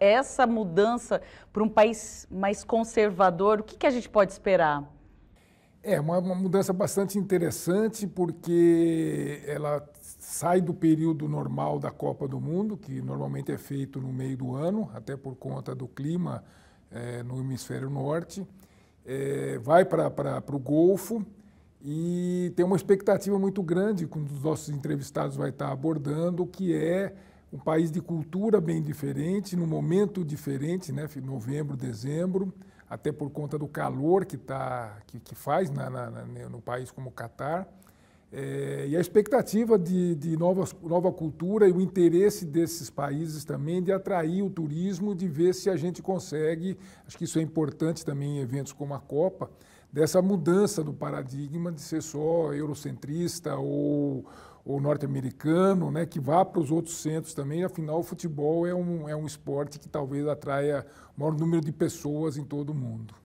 essa mudança para um país mais conservador, o que, que a gente pode esperar? É uma, uma, mudança bastante interessante porque ela sai do período normal da Copa do Mundo, que normalmente é feito no meio do ano, até por conta do clima é, no hemisfério norte, é, vai para o Golfo e tem uma expectativa muito grande que um dos nossos entrevistados vai estar abordando, que é um país de cultura bem diferente, num momento diferente, né? novembro, dezembro, até por conta do calor que, tá, que, que faz na, na, na, né, no país como o Catar. É, e a expectativa de, de nova nova cultura e o interesse desses países também de atrair o turismo, de ver se a gente consegue, acho que isso é importante também em eventos como a Copa, dessa mudança do paradigma de ser só eurocentrista ou ou norte-americano, né, que vá para os outros centros também. Afinal, o futebol é um, é um esporte que talvez atraia o maior número de pessoas em todo o mundo.